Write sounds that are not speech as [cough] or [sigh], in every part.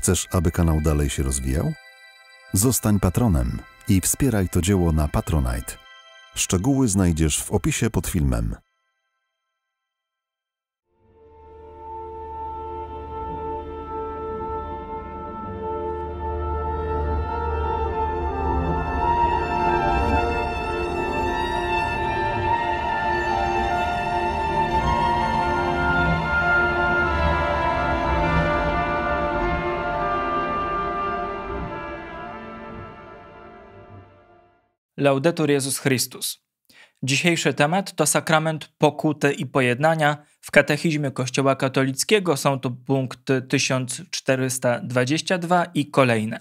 Chcesz, aby kanał dalej się rozwijał? Zostań patronem i wspieraj to dzieło na Patronite. Szczegóły znajdziesz w opisie pod filmem. Laudetur Jezus Chrystus. Dzisiejszy temat to sakrament pokuty i pojednania. W katechizmie Kościoła katolickiego są to punkty 1422 i kolejne.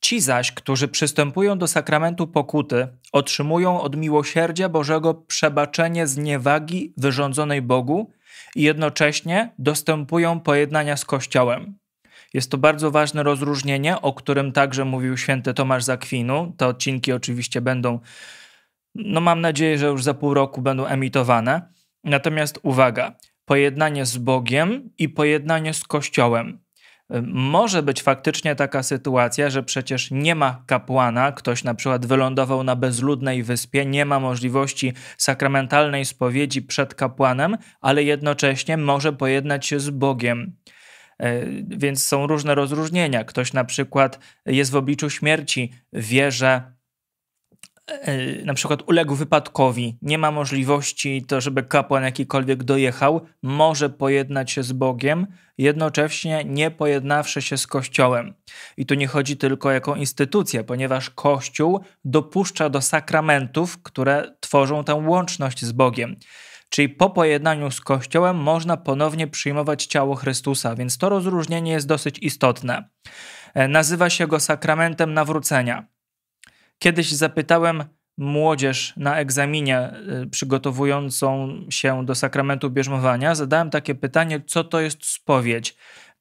Ci zaś, którzy przystępują do sakramentu pokuty, otrzymują od miłosierdzia Bożego przebaczenie z niewagi wyrządzonej Bogu i jednocześnie dostępują pojednania z Kościołem. Jest to bardzo ważne rozróżnienie, o którym także mówił święty Tomasz Zakwinu. Te odcinki oczywiście będą, no mam nadzieję, że już za pół roku będą emitowane. Natomiast uwaga, pojednanie z Bogiem i pojednanie z Kościołem. Może być faktycznie taka sytuacja, że przecież nie ma kapłana, ktoś na przykład wylądował na bezludnej wyspie, nie ma możliwości sakramentalnej spowiedzi przed kapłanem, ale jednocześnie może pojednać się z Bogiem. E, więc są różne rozróżnienia. Ktoś na przykład jest w obliczu śmierci, wie, że e, na przykład uległ wypadkowi, nie ma możliwości to, żeby kapłan jakikolwiek dojechał, może pojednać się z Bogiem, jednocześnie nie pojednawszy się z Kościołem. I tu nie chodzi tylko o jaką instytucję, ponieważ Kościół dopuszcza do sakramentów, które tworzą tę łączność z Bogiem. Czyli po pojednaniu z Kościołem można ponownie przyjmować ciało Chrystusa, więc to rozróżnienie jest dosyć istotne. E, nazywa się go sakramentem nawrócenia. Kiedyś zapytałem młodzież na egzaminie e, przygotowującą się do sakramentu bierzmowania, zadałem takie pytanie, co to jest spowiedź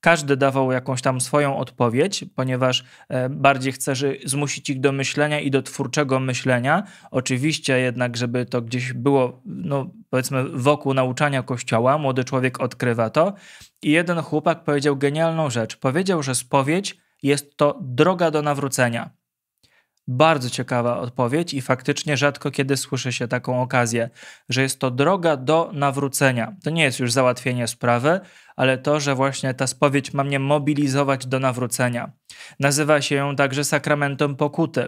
każdy dawał jakąś tam swoją odpowiedź, ponieważ e, bardziej chcę zmusić ich do myślenia i do twórczego myślenia. Oczywiście jednak, żeby to gdzieś było, no powiedzmy, wokół nauczania kościoła, młody człowiek odkrywa to. I jeden chłopak powiedział genialną rzecz. Powiedział, że spowiedź jest to droga do nawrócenia. Bardzo ciekawa odpowiedź i faktycznie rzadko kiedy słyszy się taką okazję, że jest to droga do nawrócenia. To nie jest już załatwienie sprawy, ale to, że właśnie ta spowiedź ma mnie mobilizować do nawrócenia. Nazywa się ją także sakramentem pokuty.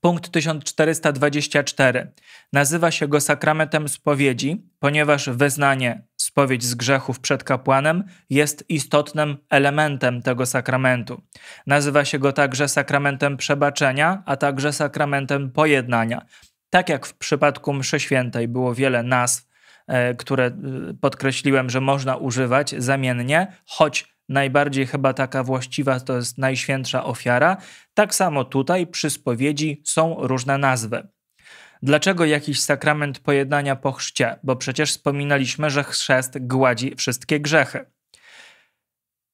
Punkt 1424. Nazywa się go sakramentem spowiedzi, ponieważ wyznanie spowiedź z grzechów przed kapłanem jest istotnym elementem tego sakramentu. Nazywa się go także sakramentem przebaczenia, a także sakramentem pojednania. Tak jak w przypadku mszy świętej było wiele nazw, e, które e, podkreśliłem, że można używać zamiennie, choć najbardziej chyba taka właściwa to jest najświętsza ofiara, tak samo tutaj przy spowiedzi są różne nazwy. Dlaczego jakiś sakrament pojednania po chrzcie? Bo przecież wspominaliśmy, że chrzest gładzi wszystkie grzechy.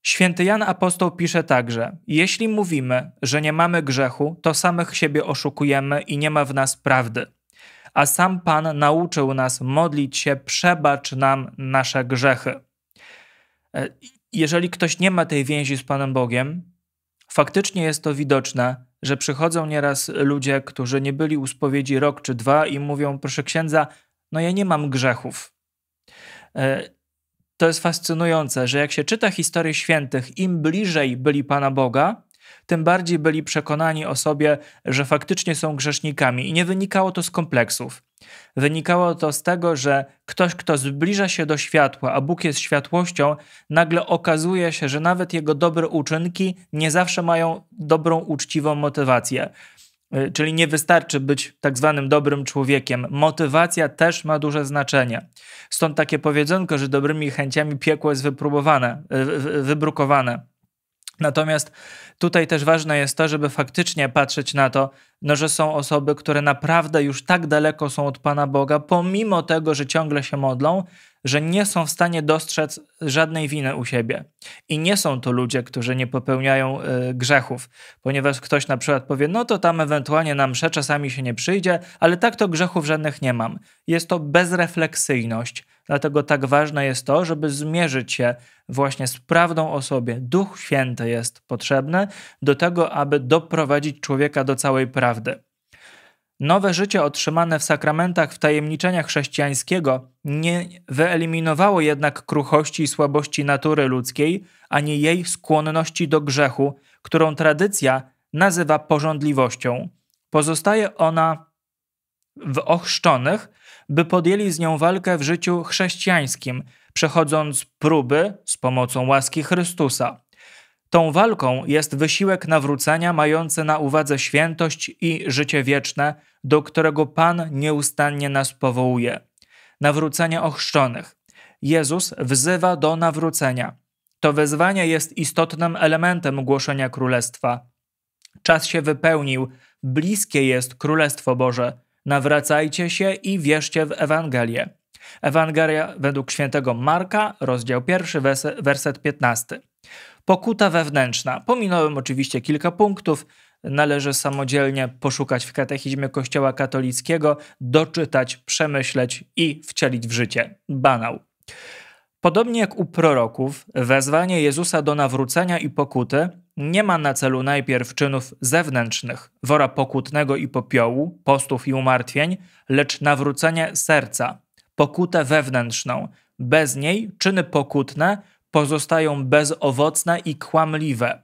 Święty Jan Apostoł pisze także: Jeśli mówimy, że nie mamy grzechu, to samych siebie oszukujemy i nie ma w nas prawdy. A sam Pan nauczył nas modlić się: przebacz nam nasze grzechy. E, jeżeli ktoś nie ma tej więzi z Panem Bogiem, faktycznie jest to widoczne że przychodzą nieraz ludzie, którzy nie byli u spowiedzi rok czy dwa i mówią, proszę księdza, no ja nie mam grzechów. E, to jest fascynujące, że jak się czyta historię świętych, im bliżej byli Pana Boga, tym bardziej byli przekonani o sobie, że faktycznie są grzesznikami i nie wynikało to z kompleksów. Wynikało to z tego, że ktoś, kto zbliża się do światła, a Bóg jest światłością, nagle okazuje się, że nawet jego dobre uczynki nie zawsze mają dobrą, uczciwą motywację. E, czyli nie wystarczy być tak zwanym dobrym człowiekiem. Motywacja też ma duże znaczenie. Stąd takie powiedzonko, że dobrymi chęciami piekło jest wypróbowane, e, wybrukowane. Natomiast tutaj też ważne jest to, żeby faktycznie patrzeć na to, no, że są osoby, które naprawdę już tak daleko są od Pana Boga, pomimo tego, że ciągle się modlą, że nie są w stanie dostrzec żadnej winy u siebie. I nie są to ludzie, którzy nie popełniają y, grzechów, ponieważ ktoś na przykład powie: No to tam ewentualnie na msze czasami się nie przyjdzie, ale tak to grzechów żadnych nie mam. Jest to bezrefleksyjność. Dlatego tak ważne jest to, żeby zmierzyć się właśnie z prawdą o sobie. Duch Święty jest potrzebny do tego, aby doprowadzić człowieka do całej prawdy. Nowe życie otrzymane w sakramentach wtajemniczenia chrześcijańskiego nie wyeliminowało jednak kruchości i słabości natury ludzkiej, ani jej skłonności do grzechu, którą tradycja nazywa pożądliwością. Pozostaje ona w ochrzczonych, by podjęli z nią walkę w życiu chrześcijańskim, przechodząc próby z pomocą łaski Chrystusa. Tą walką jest wysiłek nawrócenia mający na uwadze świętość i życie wieczne, do którego Pan nieustannie nas powołuje. Nawrócenie ochrzczonych. Jezus wzywa do nawrócenia. To wezwanie jest istotnym elementem głoszenia Królestwa. Czas się wypełnił, bliskie jest Królestwo Boże – Nawracajcie się i wierzcie w Ewangelię. Ewangelia według świętego Marka, rozdział 1, werset 15. Pokuta wewnętrzna. Pominąłem oczywiście kilka punktów. Należy samodzielnie poszukać w katechizmie Kościoła katolickiego, doczytać, przemyśleć i wcielić w życie. Banał. Podobnie jak u proroków, wezwanie Jezusa do nawrócenia i pokuty nie ma na celu najpierw czynów zewnętrznych, wora pokutnego i popiołu, postów i umartwień, lecz nawrócenie serca, pokutę wewnętrzną. Bez niej czyny pokutne pozostają bezowocne i kłamliwe.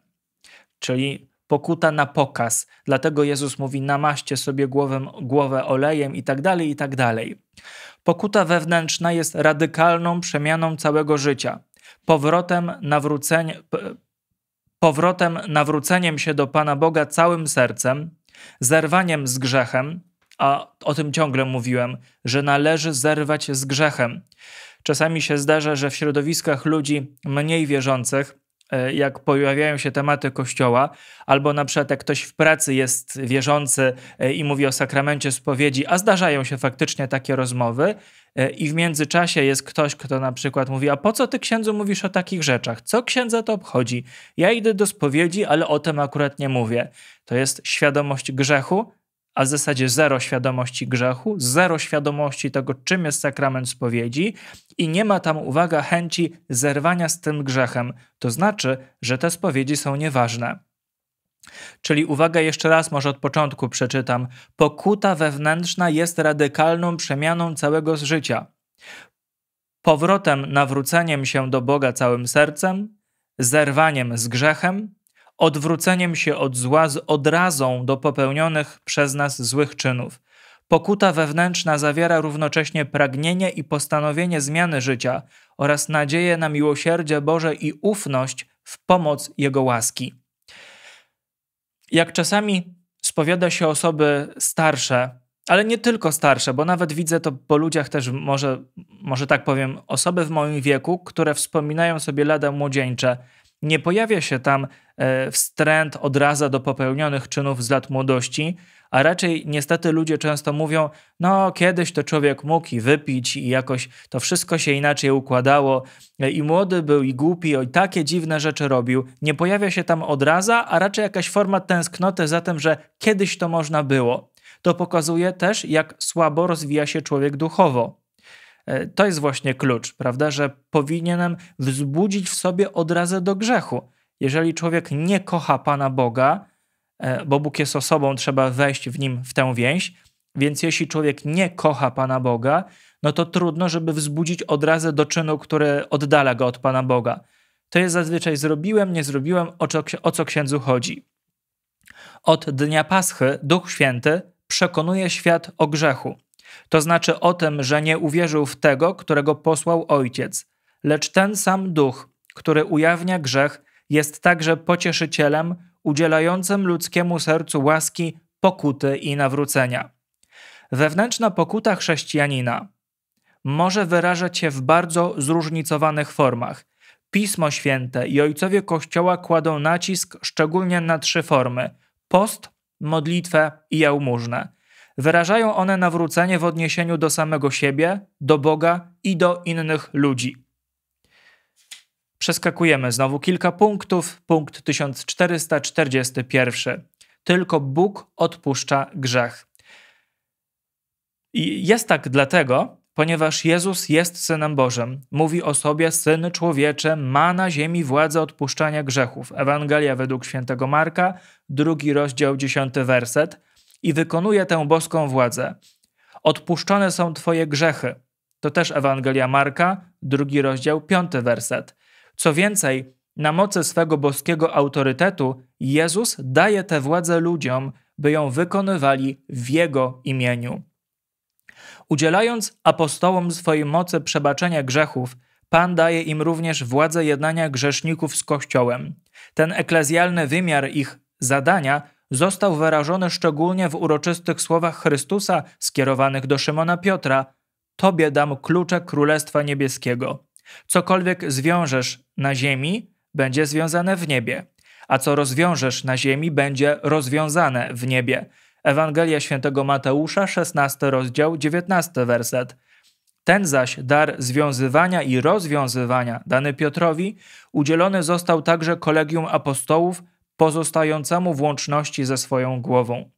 Czyli pokuta na pokaz. Dlatego Jezus mówi: namaście sobie głowę, głowę olejem itd. Tak itd. i tak dalej. Pokuta wewnętrzna jest radykalną przemianą całego życia, powrotem nawrócenia, powrotem, nawróceniem się do Pana Boga całym sercem, zerwaniem z grzechem, a o tym ciągle mówiłem, że należy zerwać z grzechem. Czasami się zdarza, że w środowiskach ludzi mniej wierzących, e, jak pojawiają się tematy kościoła, albo na przykład jak ktoś w pracy jest wierzący e, i mówi o sakramencie spowiedzi, a zdarzają się faktycznie takie rozmowy, E, i w międzyczasie jest ktoś, kto na przykład mówi: A po co ty księdzu mówisz o takich rzeczach? Co księdza to obchodzi? Ja idę do spowiedzi, ale o tym akurat nie mówię. To jest świadomość grzechu, a w zasadzie zero świadomości grzechu, zero świadomości tego, czym jest sakrament spowiedzi, i nie ma tam, uwaga, chęci zerwania z tym grzechem. To znaczy, że te spowiedzi są nieważne. Czyli uwaga, jeszcze raz, może od początku przeczytam. Pokuta wewnętrzna jest radykalną przemianą całego życia. Powrotem, nawróceniem się do Boga całym sercem, zerwaniem z grzechem, odwróceniem się od zła z odrazą do popełnionych przez nas złych czynów. Pokuta wewnętrzna zawiera równocześnie pragnienie i postanowienie zmiany życia oraz nadzieję na miłosierdzie Boże i ufność w pomoc Jego łaski jak czasami spowiada się osoby starsze, ale nie tylko starsze, bo nawet widzę to po ludziach też, może, może tak powiem, osoby w moim wieku, które wspominają sobie lada młodzieńcze. Nie pojawia się tam e, wstręt, odraza do popełnionych czynów z lat młodości, a raczej niestety ludzie często mówią: No, kiedyś to człowiek mógł i wypić, i jakoś to wszystko się inaczej układało, i młody był, i głupi, i takie dziwne rzeczy robił. Nie pojawia się tam odraza, a raczej jakaś forma tęsknoty za tym, że kiedyś to można było. To pokazuje też, jak słabo rozwija się człowiek duchowo. E, to jest właśnie klucz, prawda, że powinienem wzbudzić w sobie odrazę do grzechu. Jeżeli człowiek nie kocha Pana Boga, E, bo Bóg jest osobą, trzeba wejść w nim w tę więź. Więc jeśli człowiek nie kocha Pana Boga, no to trudno, żeby wzbudzić od razu do czynu, który oddala go od Pana Boga. To jest zazwyczaj zrobiłem, nie zrobiłem, o co, o co księdzu chodzi. Od dnia Paschy Duch Święty przekonuje świat o grzechu. To znaczy o tym, że nie uwierzył w tego, którego posłał Ojciec. Lecz ten sam Duch, który ujawnia grzech, jest także pocieszycielem, udzielającym ludzkiemu sercu łaski, pokuty i nawrócenia. Wewnętrzna pokuta chrześcijanina może wyrażać się w bardzo zróżnicowanych formach. Pismo Święte i ojcowie Kościoła kładą nacisk szczególnie na trzy formy: post, modlitwę i jałmużnę. Wyrażają one nawrócenie w odniesieniu do samego siebie, do Boga i do innych ludzi. Przeskakujemy znowu kilka punktów, punkt 1441. Tylko Bóg odpuszcza grzech. I jest tak dlatego, ponieważ Jezus jest Synem Bożym. Mówi o sobie Syn Człowiecze, ma na ziemi władzę odpuszczania grzechów. Ewangelia według świętego Marka, drugi rozdział, dziesiąty werset. I wykonuje tę boską władzę. Odpuszczone są Twoje grzechy. To też Ewangelia Marka, drugi rozdział, piąty werset. Co więcej, na mocy swego boskiego autorytetu Jezus daje tę władzę ludziom, by ją wykonywali w Jego imieniu. Udzielając apostołom swojej mocy przebaczenia grzechów, Pan daje im również władzę jednania grzeszników z Kościołem. Ten eklezjalny wymiar ich zadania został wyrażony szczególnie w uroczystych słowach Chrystusa skierowanych do Szymona Piotra: Tobie dam klucze Królestwa Niebieskiego. Cokolwiek zwiążesz na ziemi, będzie związane w niebie, a co rozwiążesz na ziemi, będzie rozwiązane w niebie. Ewangelia Świętego Mateusza, 16 rozdział, 19 werset. Ten zaś dar związywania i rozwiązywania, dany Piotrowi, udzielony został także kolegium apostołów, pozostającemu w łączności ze swoją głową.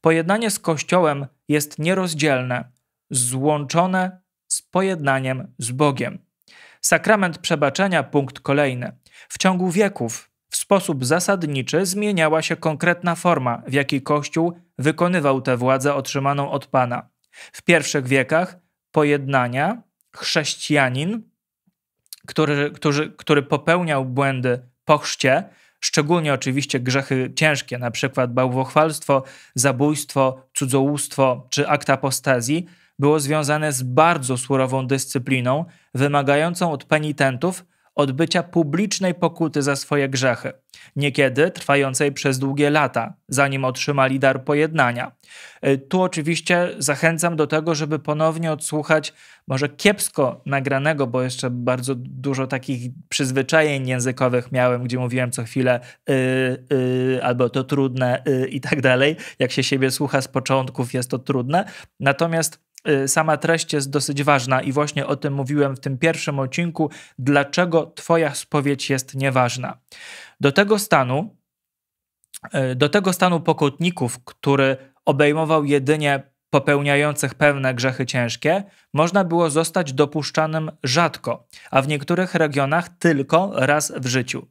Pojednanie z Kościołem jest nierozdzielne, złączone z pojednaniem z Bogiem. Sakrament przebaczenia, punkt kolejny. W ciągu wieków w sposób zasadniczy zmieniała się konkretna forma, w jakiej Kościół wykonywał tę władzę otrzymaną od Pana. W pierwszych wiekach pojednania chrześcijanin, który, który, który popełniał błędy po chrzcie, szczególnie oczywiście grzechy ciężkie, na przykład bałwochwalstwo, zabójstwo, cudzołóstwo czy akt apostazji, było związane z bardzo surową dyscypliną, wymagającą od penitentów odbycia publicznej pokuty za swoje grzechy, niekiedy trwającej przez długie lata, zanim otrzymali dar pojednania. E, tu oczywiście zachęcam do tego, żeby ponownie odsłuchać może kiepsko nagranego, bo jeszcze bardzo dużo takich przyzwyczajeń językowych miałem, gdzie mówiłem co chwilę y, y, albo to trudne y, i tak dalej. Jak się siebie słucha z początków, jest to trudne. Natomiast Y, sama treść jest dosyć ważna i właśnie o tym mówiłem w tym pierwszym odcinku, dlaczego Twoja spowiedź jest nieważna. Do tego stanu, y, do tego stanu pokutników, który obejmował jedynie popełniających pewne grzechy ciężkie, można było zostać dopuszczanym rzadko, a w niektórych regionach tylko raz w życiu.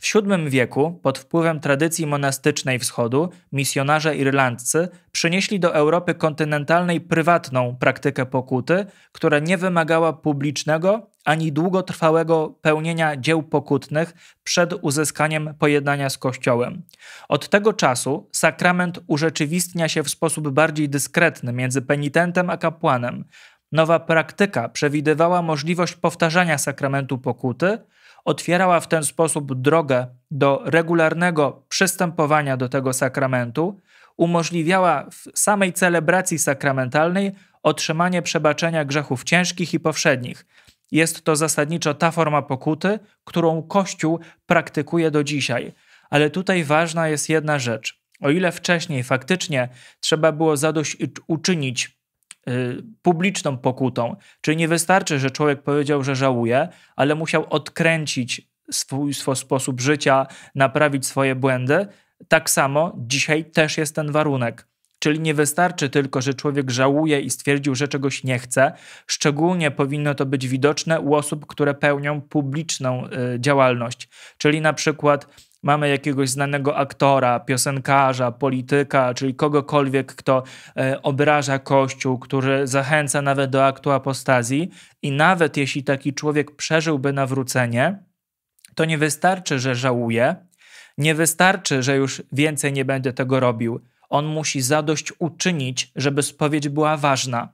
W VII wieku, pod wpływem tradycji monastycznej wschodu, misjonarze irlandzcy przynieśli do Europy kontynentalnej prywatną praktykę pokuty, która nie wymagała publicznego ani długotrwałego pełnienia dzieł pokutnych przed uzyskaniem pojednania z Kościołem. Od tego czasu sakrament urzeczywistnia się w sposób bardziej dyskretny między penitentem a kapłanem. Nowa praktyka przewidywała możliwość powtarzania sakramentu pokuty, otwierała w ten sposób drogę do regularnego przystępowania do tego sakramentu, umożliwiała w samej celebracji sakramentalnej otrzymanie przebaczenia grzechów ciężkich i powszednich. Jest to zasadniczo ta forma pokuty, którą Kościół praktykuje do dzisiaj. Ale tutaj ważna jest jedna rzecz. O ile wcześniej faktycznie trzeba było zadośćuczynić Y, publiczną pokutą. Czyli nie wystarczy, że człowiek powiedział, że żałuje, ale musiał odkręcić swój, swój sposób życia, naprawić swoje błędy. Tak samo dzisiaj też jest ten warunek. Czyli nie wystarczy tylko, że człowiek żałuje i stwierdził, że czegoś nie chce. Szczególnie powinno to być widoczne u osób, które pełnią publiczną y, działalność. Czyli na przykład mamy jakiegoś znanego aktora, piosenkarza, polityka, czyli kogokolwiek, kto e, obraża Kościół, który zachęca nawet do aktu apostazji, i nawet jeśli taki człowiek przeżyłby nawrócenie, to nie wystarczy, że żałuje, nie wystarczy, że już więcej nie będę tego robił. On musi zadość uczynić, żeby spowiedź była ważna,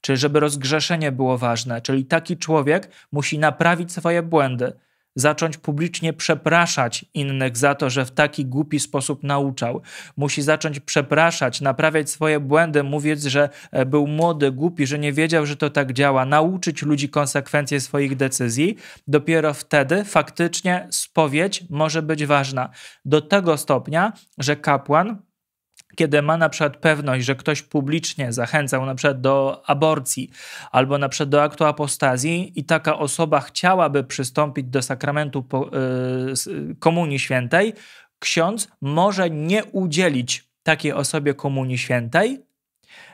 czy żeby rozgrzeszenie było ważne. Czyli taki człowiek musi naprawić swoje błędy, zacząć publicznie przepraszać innych za to, że w taki głupi sposób nauczał. Musi zacząć przepraszać, naprawiać swoje błędy, mówiąc, że e, był młody, głupi, że nie wiedział, że to tak działa. Nauczyć ludzi konsekwencje swoich decyzji. Dopiero wtedy faktycznie spowiedź może być ważna. Do tego stopnia, że kapłan kiedy ma na przykład pewność, że ktoś publicznie zachęcał na przykład do aborcji albo na przykład do aktu apostazji i taka osoba chciałaby przystąpić do sakramentu po, y, Komunii Świętej, ksiądz może nie udzielić takiej osobie Komunii Świętej,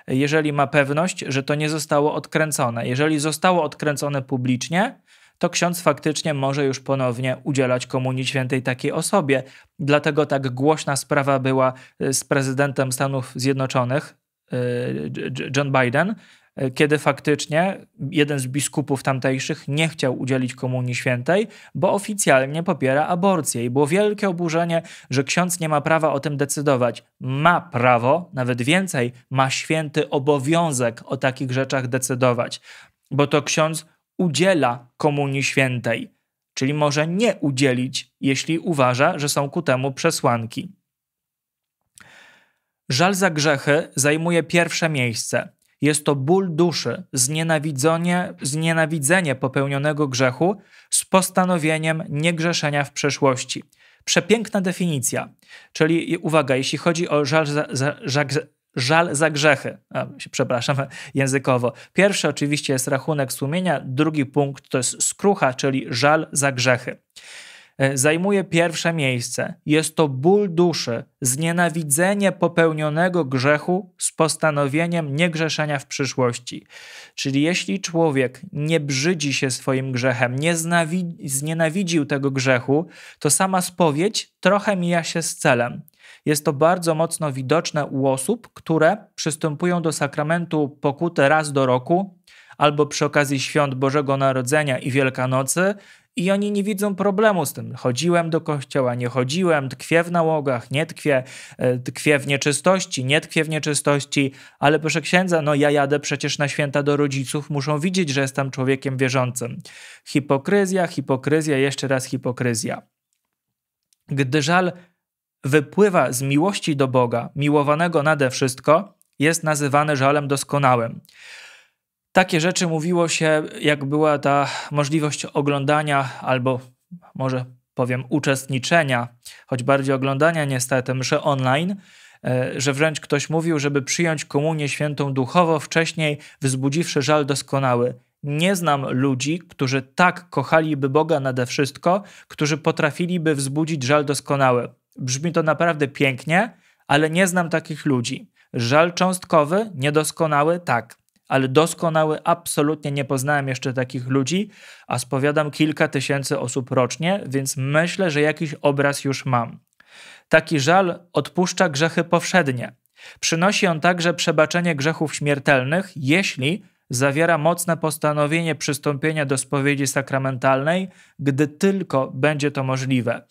jeżeli ma pewność, że to nie zostało odkręcone. Jeżeli zostało odkręcone publicznie, to ksiądz faktycznie może już ponownie udzielać Komunii Świętej takiej osobie. Dlatego tak głośna sprawa była y, z prezydentem Stanów Zjednoczonych, y, John Biden, y, kiedy faktycznie jeden z biskupów tamtejszych nie chciał udzielić Komunii Świętej, bo oficjalnie popiera aborcję. I było wielkie oburzenie, że ksiądz nie ma prawa o tym decydować. Ma prawo, nawet więcej, ma święty obowiązek o takich rzeczach decydować, bo to ksiądz udziela Komunii Świętej, czyli może nie udzielić, jeśli uważa, że są ku temu przesłanki. Żal za grzechy zajmuje pierwsze miejsce. Jest to ból duszy, znienawidzenie, znienawidzenie popełnionego grzechu z postanowieniem niegrzeszenia w przeszłości. Przepiękna definicja. Czyli uwaga, jeśli chodzi o żal za, za, żal za grzechy. A, przepraszam [laughs] językowo. Pierwszy oczywiście jest rachunek sumienia, drugi punkt to jest skrucha, czyli żal za grzechy. E, zajmuje pierwsze miejsce. Jest to ból duszy, znienawidzenie popełnionego grzechu z postanowieniem niegrzeszenia w przyszłości. Czyli jeśli człowiek nie brzydzi się swoim grzechem, nie znienawidził tego grzechu, to sama spowiedź trochę mija się z celem. Jest to bardzo mocno widoczne u osób, które przystępują do sakramentu pokuty raz do roku albo przy okazji świąt Bożego Narodzenia i Wielkanocy i oni nie widzą problemu z tym. Chodziłem do kościoła, nie chodziłem, tkwię w nałogach, nie tkwię, e, tkwię w nieczystości, nie tkwię w nieczystości, ale proszę księdza, no ja jadę przecież na święta do rodziców, muszą widzieć, że jestem człowiekiem wierzącym. Hipokryzja, hipokryzja, jeszcze raz hipokryzja. Gdy żal wypływa z miłości do Boga, miłowanego nade wszystko, jest nazywany żalem doskonałym. Takie rzeczy mówiło się, jak była ta możliwość oglądania albo może powiem uczestniczenia, choć bardziej oglądania niestety mszy online, e, że wręcz ktoś mówił, żeby przyjąć komunię świętą duchowo wcześniej, wzbudziwszy żal doskonały. Nie znam ludzi, którzy tak kochaliby Boga nade wszystko, którzy potrafiliby wzbudzić żal doskonały. Brzmi to naprawdę pięknie, ale nie znam takich ludzi. Żal cząstkowy, niedoskonały, tak, ale doskonały absolutnie nie poznałem jeszcze takich ludzi, a spowiadam kilka tysięcy osób rocznie, więc myślę, że jakiś obraz już mam. Taki żal odpuszcza grzechy powszednie. Przynosi on także przebaczenie grzechów śmiertelnych, jeśli zawiera mocne postanowienie przystąpienia do spowiedzi sakramentalnej, gdy tylko będzie to możliwe.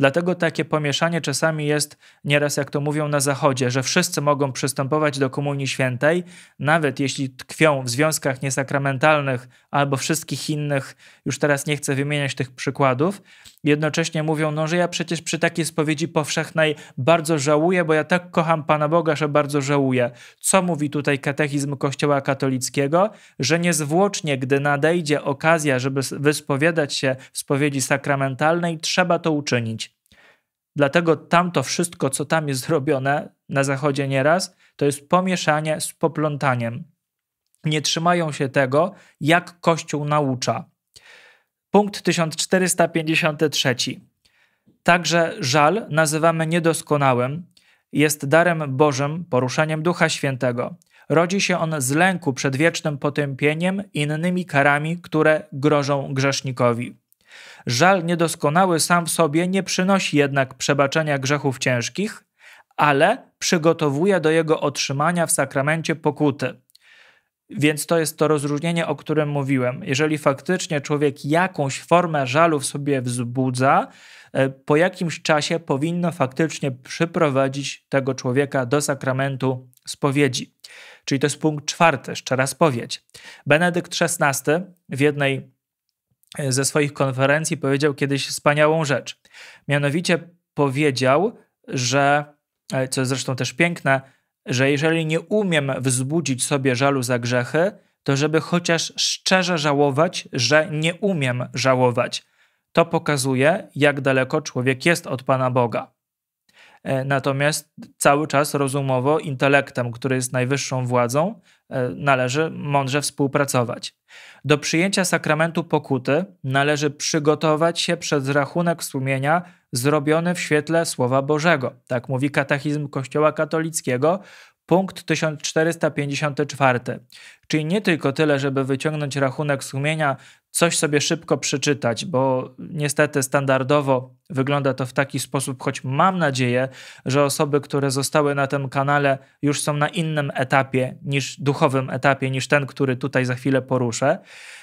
Dlatego takie pomieszanie czasami jest, nieraz jak to mówią na Zachodzie, że wszyscy mogą przystępować do Komunii Świętej, nawet jeśli tkwią w związkach niesakramentalnych albo wszystkich innych, już teraz nie chcę wymieniać tych przykładów, Jednocześnie mówią, no że ja przecież przy takiej spowiedzi powszechnej bardzo żałuję, bo ja tak kocham Pana Boga, że bardzo żałuję. Co mówi tutaj katechizm Kościoła katolickiego? Że niezwłocznie, gdy nadejdzie okazja, żeby wyspowiadać się w spowiedzi sakramentalnej, trzeba to uczynić. Dlatego tamto wszystko, co tam jest zrobione na zachodzie nieraz, to jest pomieszanie z poplątaniem. Nie trzymają się tego, jak Kościół naucza. Punkt 1453. Także żal nazywamy niedoskonałym, jest darem Bożym, poruszeniem Ducha Świętego. Rodzi się on z lęku przed wiecznym potępieniem i innymi karami, które grożą grzesznikowi. Żal niedoskonały sam w sobie nie przynosi jednak przebaczenia grzechów ciężkich, ale przygotowuje do jego otrzymania w sakramencie pokuty. Więc to jest to rozróżnienie, o którym mówiłem. Jeżeli faktycznie człowiek jakąś formę żalu w sobie wzbudza, e, po jakimś czasie powinno faktycznie przyprowadzić tego człowieka do sakramentu spowiedzi. Czyli to jest punkt czwarty, szczera spowiedź. Benedykt XVI w jednej e, ze swoich konferencji powiedział kiedyś wspaniałą rzecz. Mianowicie powiedział, że, e, co jest zresztą też piękne, że jeżeli nie umiem wzbudzić sobie żalu za grzechy, to żeby chociaż szczerze żałować, że nie umiem żałować. To pokazuje, jak daleko człowiek jest od Pana Boga. E, natomiast cały czas rozumowo, intelektem, który jest najwyższą władzą, E, należy mądrze współpracować. Do przyjęcia sakramentu pokuty należy przygotować się przez rachunek sumienia zrobiony w świetle Słowa Bożego. Tak mówi katechizm Kościoła katolickiego, Punkt 1454. Czyli nie tylko tyle, żeby wyciągnąć rachunek sumienia, coś sobie szybko przeczytać, bo niestety standardowo wygląda to w taki sposób, choć mam nadzieję, że osoby, które zostały na tym kanale, już są na innym etapie niż duchowym etapie, niż ten, który tutaj za chwilę poruszę.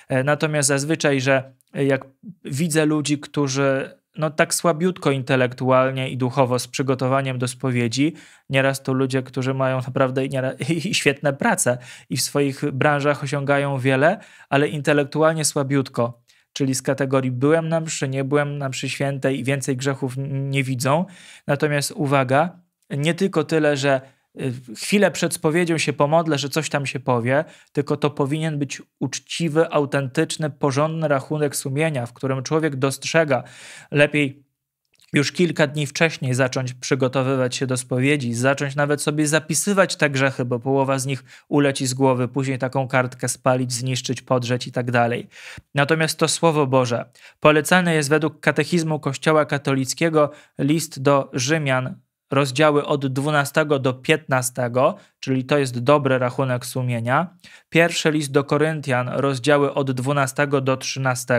E, natomiast zazwyczaj, że jak widzę ludzi, którzy no tak słabiutko intelektualnie i duchowo z przygotowaniem do spowiedzi. Nieraz to ludzie, którzy mają naprawdę [laughs] świetne prace i w swoich branżach osiągają wiele, ale intelektualnie słabiutko. Czyli z kategorii byłem na mszy, nie byłem na mszy świętej i więcej grzechów nie widzą. Natomiast uwaga, nie tylko tyle, że chwilę przed spowiedzią się pomodlę, że coś tam się powie, tylko to powinien być uczciwy, autentyczny, porządny rachunek sumienia, w którym człowiek dostrzega lepiej już kilka dni wcześniej zacząć przygotowywać się do spowiedzi, zacząć nawet sobie zapisywać te grzechy, bo połowa z nich uleci z głowy, później taką kartkę spalić, zniszczyć, podrzeć i tak dalej. Natomiast to Słowo Boże polecane jest według katechizmu Kościoła katolickiego list do Rzymian rozdziały od 12 do 15, czyli to jest dobry rachunek sumienia. Pierwszy list do Koryntian, rozdziały od 12 do 13.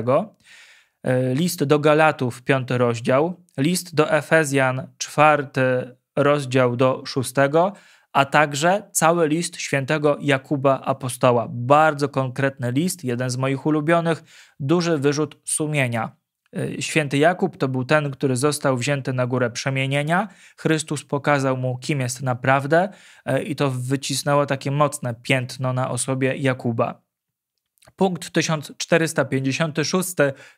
E, list do Galatów, piąty rozdział. List do Efezjan, czwarty rozdział do szóstego. A także cały list świętego Jakuba Apostoła. Bardzo konkretny list, jeden z moich ulubionych, duży wyrzut sumienia. E, święty Jakub to był ten, który został wzięty na górę przemienienia. Chrystus pokazał mu, kim jest naprawdę, e, i to wycisnęło takie mocne piętno na osobie Jakuba. Punkt 1456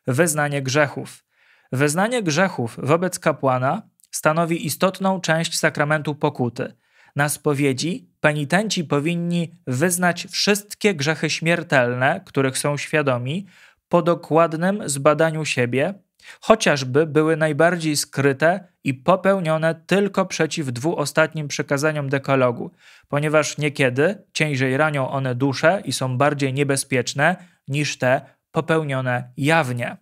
Wyznanie grzechów. Wyznanie grzechów wobec kapłana stanowi istotną część sakramentu pokuty. Na spowiedzi penitenci powinni wyznać wszystkie grzechy śmiertelne, których są świadomi, po dokładnym zbadaniu siebie, chociażby były najbardziej skryte i popełnione tylko przeciw dwu ostatnim przekazaniom dekalogu, ponieważ niekiedy ciężej ranią one duszę i są bardziej niebezpieczne niż te popełnione jawnie.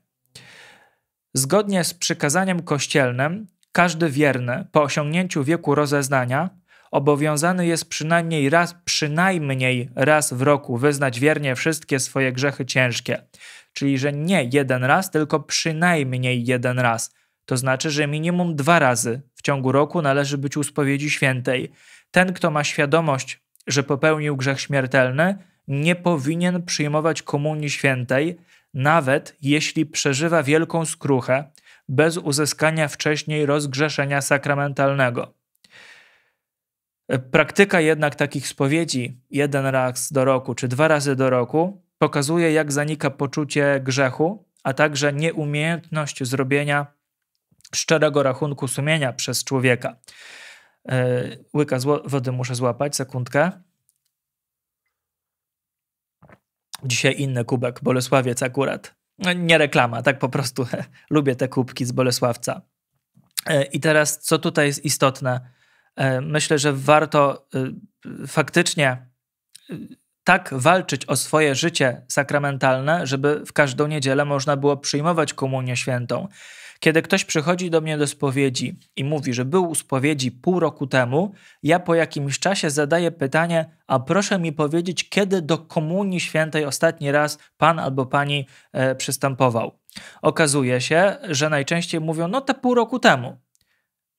Zgodnie z przykazaniem kościelnym, każdy wierny po osiągnięciu wieku rozeznania obowiązany jest przynajmniej raz, przynajmniej raz w roku wyznać wiernie wszystkie swoje grzechy ciężkie, czyli że nie jeden raz, tylko przynajmniej jeden raz. To znaczy, że minimum dwa razy w ciągu roku należy być u spowiedzi świętej. Ten, kto ma świadomość, że popełnił grzech śmiertelny, nie powinien przyjmować komunii świętej, nawet jeśli przeżywa wielką skruchę, bez uzyskania wcześniej rozgrzeszenia sakramentalnego. Praktyka jednak takich spowiedzi, jeden raz do roku czy dwa razy do roku, Pokazuje, jak zanika poczucie grzechu, a także nieumiejętność zrobienia szczerego rachunku sumienia przez człowieka. E, łyka łyka wody muszę złapać, sekundkę. Dzisiaj inny kubek, Bolesławiec akurat. No, nie reklama, tak po prostu. [laughs] Lubię te kubki z Bolesławca. E, I teraz, co tutaj jest istotne? E, myślę, że warto faktycznie tak walczyć o swoje życie sakramentalne, żeby w każdą niedzielę można było przyjmować Komunię Świętą. Kiedy ktoś przychodzi do mnie do spowiedzi i mówi, że był u spowiedzi pół roku temu, ja po jakimś czasie zadaję pytanie, a proszę mi powiedzieć, kiedy do Komunii Świętej ostatni raz pan albo pani e, przystępował. Okazuje się, że najczęściej mówią, no te pół roku temu.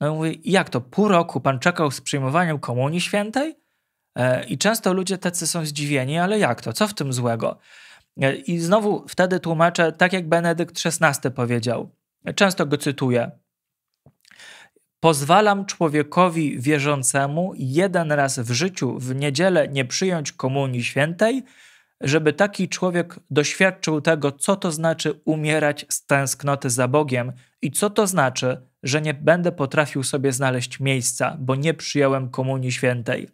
No i mówię, jak to pół roku pan czekał z przyjmowaniem Komunii Świętej? E, I często ludzie tacy są zdziwieni, ale jak to? Co w tym złego? E, I znowu wtedy tłumaczę, tak jak Benedykt XVI powiedział, e, często go cytuję. Pozwalam człowiekowi wierzącemu jeden raz w życiu w niedzielę nie przyjąć Komunii Świętej, żeby taki człowiek doświadczył tego, co to znaczy umierać z tęsknoty za Bogiem i co to znaczy, że nie będę potrafił sobie znaleźć miejsca, bo nie przyjąłem Komunii Świętej?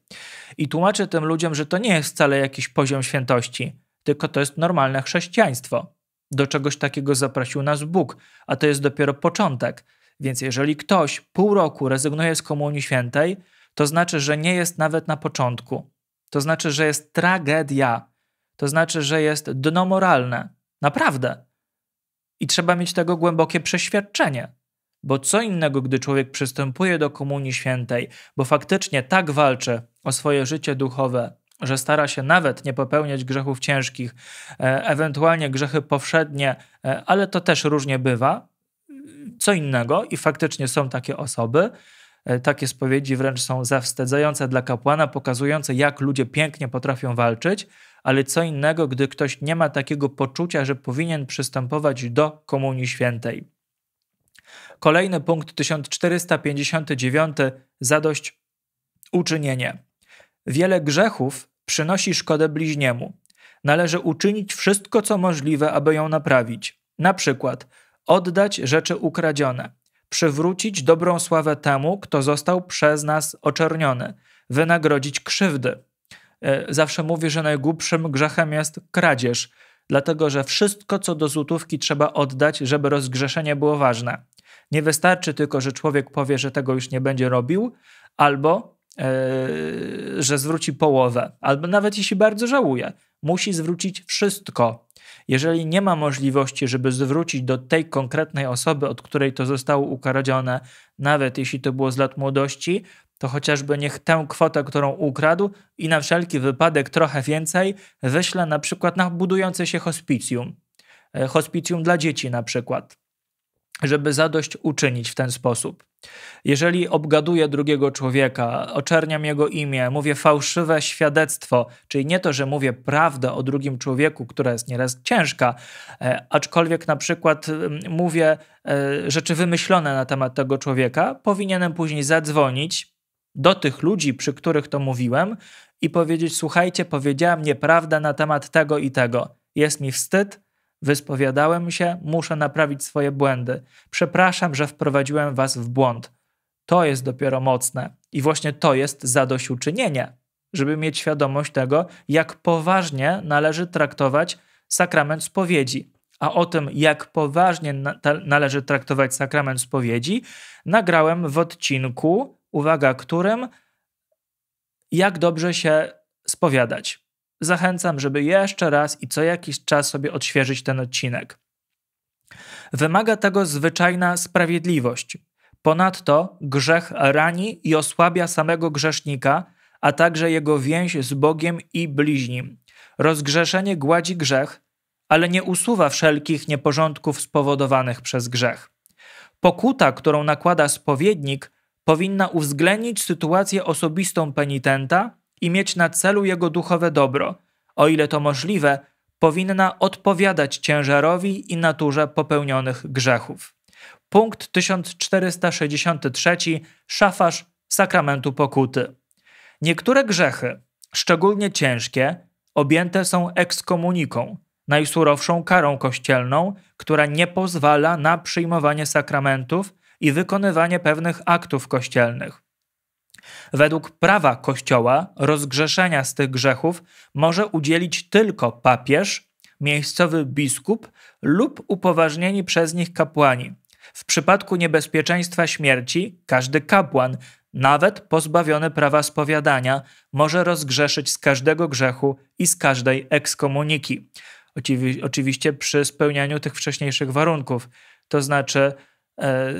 I tłumaczę tym ludziom, że to nie jest wcale jakiś poziom świętości, tylko to jest normalne chrześcijaństwo. Do czegoś takiego zaprosił nas Bóg, a to jest dopiero początek. Więc jeżeli ktoś pół roku rezygnuje z Komunii Świętej, to znaczy, że nie jest nawet na początku. To znaczy, że jest tragedia. To znaczy, że jest dno moralne. Naprawdę. I trzeba mieć tego głębokie przeświadczenie. Bo co innego, gdy człowiek przystępuje do Komunii Świętej, bo faktycznie tak walczy o swoje życie duchowe, że stara się nawet nie popełniać grzechów ciężkich, e, ewentualnie grzechy powszednie, e, ale to też różnie bywa. Co innego, i faktycznie są takie osoby, e, takie spowiedzi wręcz są zawstydzające dla kapłana, pokazujące, jak ludzie pięknie potrafią walczyć, ale co innego, gdy ktoś nie ma takiego poczucia, że powinien przystępować do Komunii Świętej. Kolejny punkt 1459 zadość uczynienie. Wiele grzechów przynosi szkodę bliźniemu. Należy uczynić wszystko, co możliwe, aby ją naprawić. Na przykład oddać rzeczy ukradzione, przywrócić dobrą sławę temu, kto został przez nas oczerniony, wynagrodzić krzywdy, E, zawsze mówię, że najgłupszym grzechem jest kradzież, dlatego że wszystko co do złotówki trzeba oddać, żeby rozgrzeszenie było ważne. Nie wystarczy tylko, że człowiek powie, że tego już nie będzie robił, albo yy, że zwróci połowę, albo nawet jeśli bardzo żałuje, musi zwrócić wszystko. Jeżeli nie ma możliwości, żeby zwrócić do tej konkretnej osoby, od której to zostało ukradzione, nawet jeśli to było z lat młodości, to chociażby niech tę kwotę, którą ukradł i na wszelki wypadek trochę więcej wyśle na przykład na budujące się hospicjum, e, hospicjum dla dzieci na przykład, żeby zadość uczynić w ten sposób. Jeżeli obgaduję drugiego człowieka, oczerniam jego imię, mówię fałszywe świadectwo, czyli nie to, że mówię prawdę o drugim człowieku, która jest nieraz ciężka, e, aczkolwiek na przykład mm, mówię e, rzeczy wymyślone na temat tego człowieka, powinienem później zadzwonić do tych ludzi, przy których to mówiłem i powiedzieć: Słuchajcie, powiedziałem nieprawdę na temat tego i tego. Jest mi wstyd, wyspowiadałem się, muszę naprawić swoje błędy. Przepraszam, że wprowadziłem was w błąd. To jest dopiero mocne i właśnie to jest zadośćuczynienie, żeby mieć świadomość tego, jak poważnie należy traktować sakrament spowiedzi. A o tym, jak poważnie należy traktować sakrament spowiedzi, nagrałem w odcinku uwaga, którym, jak dobrze się spowiadać. Zachęcam, żeby jeszcze raz i co jakiś czas sobie odświeżyć ten odcinek. Wymaga tego zwyczajna sprawiedliwość. Ponadto grzech rani i osłabia samego grzesznika, a także jego więź z Bogiem i bliźnim. Rozgrzeszenie gładzi grzech, ale nie usuwa wszelkich nieporządków spowodowanych przez grzech. Pokuta, którą nakłada spowiednik, powinna uwzględnić sytuację osobistą penitenta i mieć na celu jego duchowe dobro. O ile to możliwe, powinna odpowiadać ciężarowi i naturze popełnionych grzechów. Punkt 1463 Szafarz Sakramentu Pokuty. Niektóre grzechy, szczególnie ciężkie, objęte są ekskomuniką, najsurowszą karą kościelną, która nie pozwala na przyjmowanie sakramentów i wykonywanie pewnych aktów kościelnych. Według prawa Kościoła rozgrzeszenia z tych grzechów może udzielić tylko papież, miejscowy biskup lub upoważnieni przez nich kapłani. W przypadku niebezpieczeństwa śmierci każdy kapłan, nawet pozbawiony prawa spowiadania, może rozgrzeszyć z każdego grzechu i z każdej ekskomuniki. Oczywi oczywiście przy spełnianiu tych wcześniejszych warunków, to znaczy E,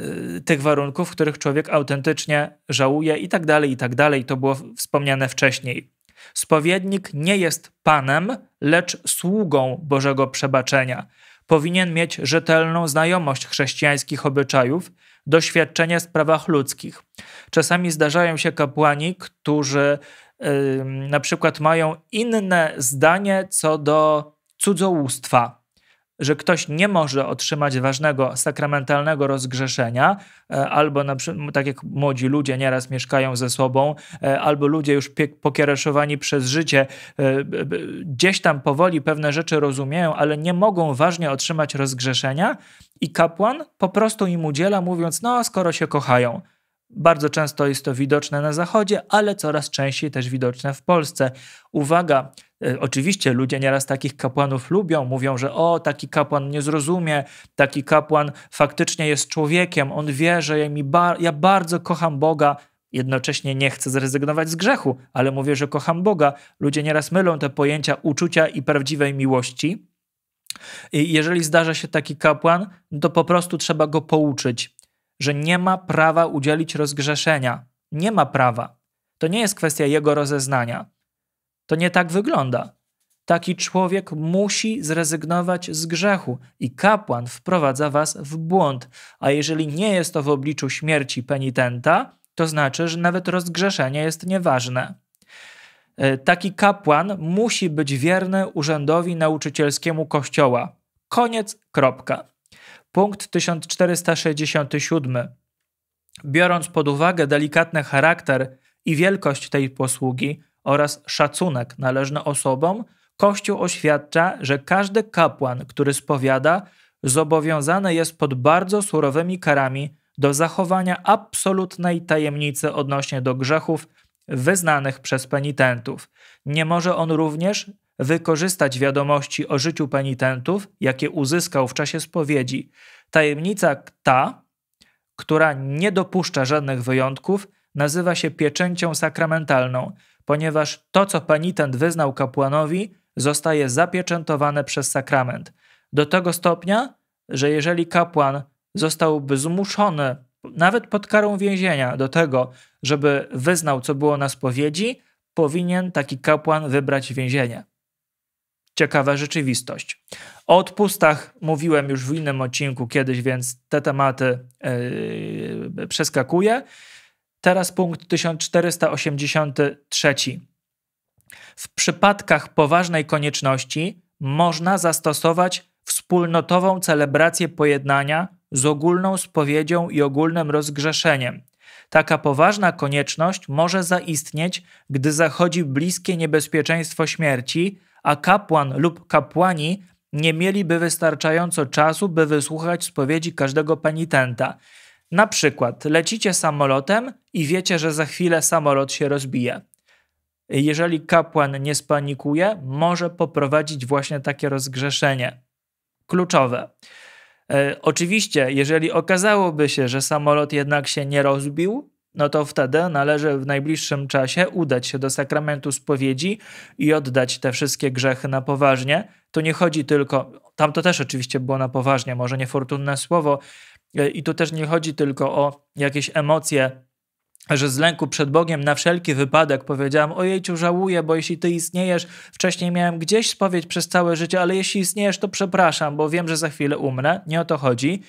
tych warunków, w których człowiek autentycznie żałuje i tak dalej, i tak dalej. To było wspomniane wcześniej. Spowiednik nie jest panem, lecz sługą Bożego przebaczenia. Powinien mieć rzetelną znajomość chrześcijańskich obyczajów, doświadczenie w sprawach ludzkich. Czasami zdarzają się kapłani, którzy yy, na przykład mają inne zdanie co do cudzołóstwa że ktoś nie może otrzymać ważnego sakramentalnego rozgrzeszenia, e, albo na przykład, tak jak młodzi ludzie nieraz mieszkają ze sobą, e, albo ludzie już pokiereszowani przez życie, e, gdzieś tam powoli pewne rzeczy rozumieją, ale nie mogą ważnie otrzymać rozgrzeszenia, i kapłan po prostu im udziela, mówiąc: No, skoro się kochają bardzo często jest to widoczne na Zachodzie, ale coraz częściej też widoczne w Polsce. Uwaga, e, Oczywiście ludzie nieraz takich kapłanów lubią, mówią, że o, taki kapłan nie zrozumie, taki kapłan faktycznie jest człowiekiem, on wie, że ja, mi ba ja bardzo kocham Boga, jednocześnie nie chcę zrezygnować z grzechu, ale mówię, że kocham Boga. Ludzie nieraz mylą te pojęcia uczucia i prawdziwej miłości. I jeżeli zdarza się taki kapłan, to po prostu trzeba go pouczyć, że nie ma prawa udzielić rozgrzeszenia. Nie ma prawa. To nie jest kwestia jego rozeznania. To nie tak wygląda. Taki człowiek musi zrezygnować z grzechu i kapłan wprowadza was w błąd, a jeżeli nie jest to w obliczu śmierci penitenta, to znaczy, że nawet rozgrzeszenie jest nieważne. E, taki kapłan musi być wierny urzędowi nauczycielskiemu kościoła. Koniec, kropka. Punkt 1467. Biorąc pod uwagę delikatny charakter i wielkość tej posługi oraz szacunek należny osobom, Kościół oświadcza, że każdy kapłan, który spowiada, zobowiązany jest pod bardzo surowymi karami do zachowania absolutnej tajemnicy odnośnie do grzechów wyznanych przez penitentów. Nie może on również wykorzystać wiadomości o życiu penitentów, jakie uzyskał w czasie spowiedzi. Tajemnica ta, która nie dopuszcza żadnych wyjątków, nazywa się pieczęcią sakramentalną, ponieważ to, co penitent wyznał kapłanowi, zostaje zapieczętowane przez sakrament. Do tego stopnia, że jeżeli kapłan zostałby zmuszony, nawet pod karą więzienia, do tego, żeby wyznał, co było na spowiedzi, powinien taki kapłan wybrać więzienie ciekawa rzeczywistość. O odpustach mówiłem już w innym odcinku kiedyś, więc te tematy yy, przeskakuję. Teraz punkt 1483. W przypadkach poważnej konieczności można zastosować wspólnotową celebrację pojednania z ogólną spowiedzią i ogólnym rozgrzeszeniem. Taka poważna konieczność może zaistnieć, gdy zachodzi bliskie niebezpieczeństwo śmierci a kapłan lub kapłani nie mieliby wystarczająco czasu, by wysłuchać spowiedzi każdego penitenta. Na przykład lecicie samolotem i wiecie, że za chwilę samolot się rozbije. Jeżeli kapłan nie spanikuje, może poprowadzić właśnie takie rozgrzeszenie. Kluczowe. E, oczywiście, jeżeli okazałoby się, że samolot jednak się nie rozbił, no to wtedy należy w najbliższym czasie udać się do sakramentu spowiedzi i oddać te wszystkie grzechy na poważnie. Tu nie chodzi tylko, tam to też oczywiście było na poważnie, może niefortunne słowo, e, i tu też nie chodzi tylko o jakieś emocje że z lęku przed Bogiem na wszelki wypadek powiedziałam: Ojejciu, żałuję, bo jeśli ty istniejesz, wcześniej miałem gdzieś spowiedź przez całe życie, ale jeśli istniejesz, to przepraszam, bo wiem, że za chwilę umrę. Nie o to chodzi.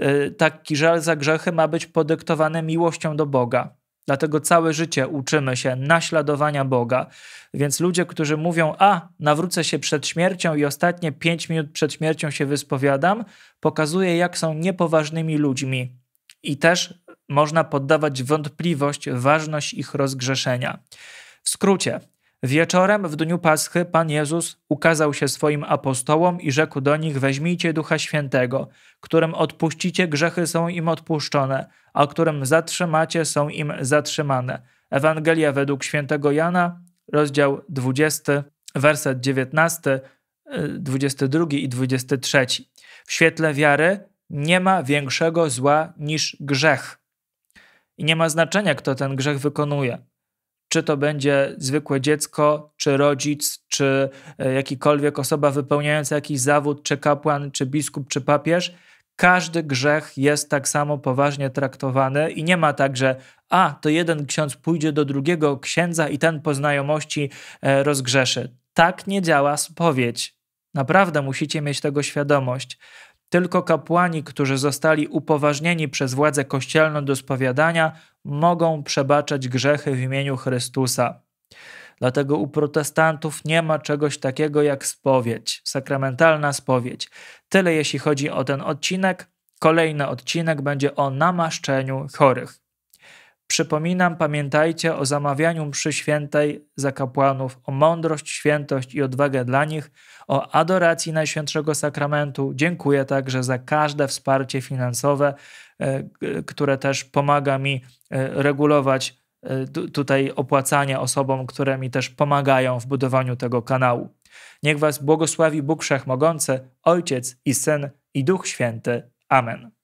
E, taki żal za grzechy ma być podyktowany miłością do Boga. Dlatego całe życie uczymy się naśladowania Boga. Więc ludzie, którzy mówią, a nawrócę się przed śmiercią i ostatnie pięć minut przed śmiercią się wyspowiadam, pokazuje, jak są niepoważnymi ludźmi. I też można poddawać wątpliwość ważność ich rozgrzeszenia. W skrócie, Wieczorem w dniu Paschy Pan Jezus ukazał się swoim apostołom i rzekł do nich: Weźmijcie Ducha Świętego, którym odpuścicie grzechy są im odpuszczone, a którym zatrzymacie są im zatrzymane. Ewangelia według świętego Jana, rozdział 20, werset 19, 22 y, i 23. W świetle wiary nie ma większego zła niż grzech. I nie ma znaczenia, kto ten grzech wykonuje czy to będzie zwykłe dziecko, czy rodzic, czy e, jakikolwiek osoba wypełniająca jakiś zawód, czy kapłan, czy biskup, czy papież, każdy grzech jest tak samo poważnie traktowany i nie ma tak, że a, to jeden ksiądz pójdzie do drugiego księdza i ten po znajomości e, rozgrzeszy. Tak nie działa spowiedź. Naprawdę musicie mieć tego świadomość. Tylko kapłani, którzy zostali upoważnieni przez władzę kościelną do spowiadania, mogą przebaczać grzechy w imieniu Chrystusa. Dlatego u protestantów nie ma czegoś takiego jak spowiedź, sakramentalna spowiedź. Tyle jeśli chodzi o ten odcinek. Kolejny odcinek będzie o namaszczeniu chorych. Przypominam, pamiętajcie o zamawianiu przy świętej za kapłanów, o mądrość, świętość i odwagę dla nich, o adoracji Najświętszego Sakramentu. Dziękuję także za każde wsparcie finansowe, e, które też pomaga mi e, regulować e, tutaj opłacanie osobom, które mi też pomagają w budowaniu tego kanału. Niech Was błogosławi Bóg Wszechmogący, Ojciec i Syn i Duch Święty. Amen.